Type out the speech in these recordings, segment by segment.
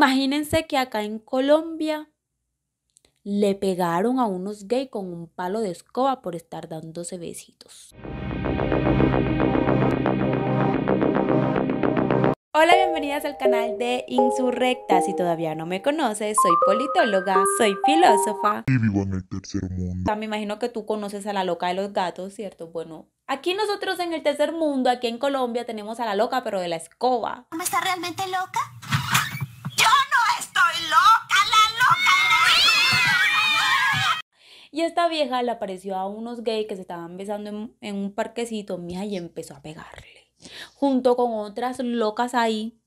Imagínense que acá en Colombia le pegaron a unos gays con un palo de escoba por estar dándose besitos. Hola, bienvenidas al canal de Insurrecta. Si todavía no me conoces, soy politóloga, soy filósofa. Y vivo en el tercer mundo. Ah, me imagino que tú conoces a la loca de los gatos, ¿cierto? Bueno, aquí nosotros en el tercer mundo, aquí en Colombia, tenemos a la loca, pero de la escoba. ¿Me está realmente loca? loca, la loca. Y esta vieja le apareció a unos gays que se estaban besando en, un parquecito, mija, y empezó a pegarle. Junto con otras locas ahí,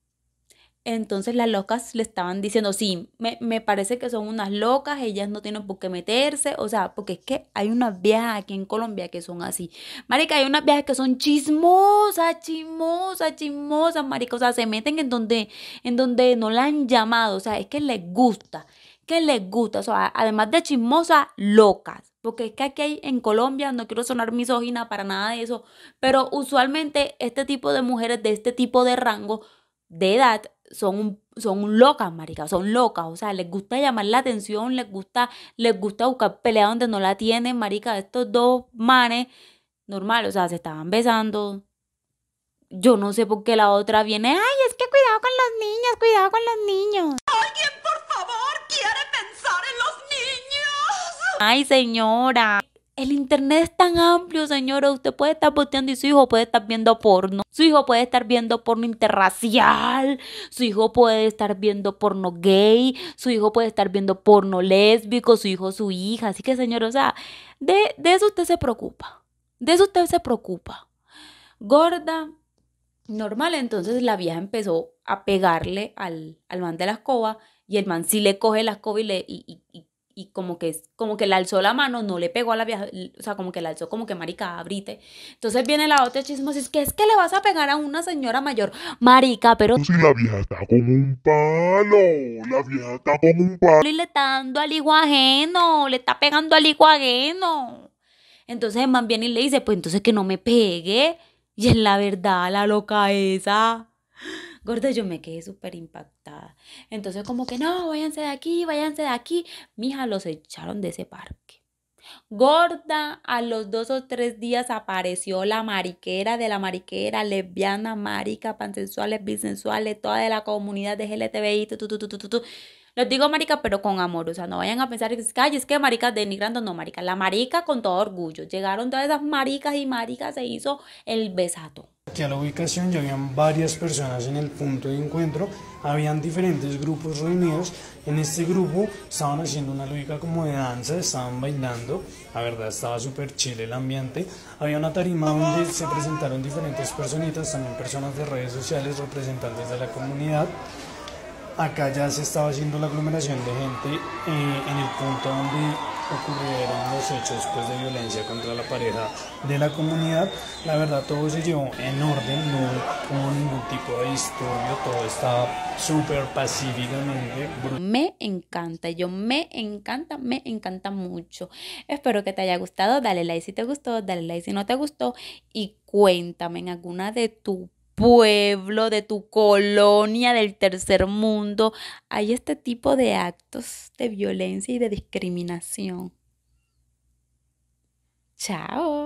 entonces las locas le estaban diciendo, sí, me, parece que son unas locas, ellas no tienen por qué meterse, o sea, porque es que hay unas viejas aquí en Colombia que son así. Marica, hay unas viejas que son chismosas, chismosas, chismosas, marica, o sea, se meten en donde, en donde no la han llamado, o sea, es que les gusta, que les gusta, o sea, además de chismosas, locas. Porque es que aquí hay, en Colombia, no quiero sonar misógina para nada de eso, pero usualmente este tipo de mujeres de este tipo de rango de edad son son locas, marica, son locas, o sea, les gusta llamar la atención, les gusta, les gusta buscar pelea donde no la tienen, marica, estos dos manes, normal, o sea, se estaban besando. Yo no sé por qué la otra viene, ay, es que cuidado con los niños, cuidado con los niños. Alguien, por favor, quiere pensar en los niños. Ay, señora. El internet es tan amplio, señora. Usted puede estar boteando y su hijo puede estar viendo porno. Su hijo puede estar viendo porno interracial. Su hijo puede estar viendo porno gay. Su hijo puede estar viendo porno lésbico. Su hijo, su hija. Así que, señor, o sea, de, eso usted se preocupa. De eso usted se preocupa. Gorda, normal. Entonces la vieja empezó a pegarle al, man de la escoba y el man sí le coge la escoba y, le, y, y como que, como que le alzó la mano, no le pegó a la vieja, o sea, como que le alzó como que marica, abrite. Entonces viene la otra chismosa, es que es que le vas a pegar a una señora mayor, marica, pero... Si la vieja está como un palo, la vieja está como un palo. Y le está dando al hijo ajeno, le está pegando al hijo ajeno. Entonces el man viene y le dice, pues entonces que no me pegue. Y es la verdad, la loca esa. Gorda, yo me quedé súper impactada. Entonces como que no, váyanse de aquí, váyanse de aquí. Mija, los echaron de ese parque. Gorda, a los dos o tres días apareció la mariquera de la mariquera, lesbiana, marica, pansensuales, bisensuales, toda de la comunidad de GLTBI, Los digo marica, pero con amor, o sea, no vayan a pensar que es Ay, es que maricas denigrando, no marica, la marica con todo orgullo. Llegaron todas esas maricas y maricas se hizo el besato. Aquí a la ubicación ya habían varias personas en el punto de encuentro, habían diferentes grupos reunidos, en este grupo estaban haciendo una lógica como de danza, estaban bailando, la verdad estaba súper chile el ambiente, había una tarima donde se presentaron diferentes personitas, también personas de redes sociales, representantes de la comunidad, acá ya se estaba haciendo la aglomeración de gente eh, en el punto donde ocurrieron los hechos pues, de violencia contra la pareja de la comunidad. La verdad, todo se llevó en orden, no hubo ningún tipo de historia, todo estaba súper pacíficamente. Me encanta, yo me encanta, me encanta mucho. Espero que te haya gustado, dale like si te gustó, dale like si no te gustó y cuéntame en alguna de tus pueblo, de tu colonia, del tercer mundo, hay este tipo de actos de violencia y de discriminación. Chao.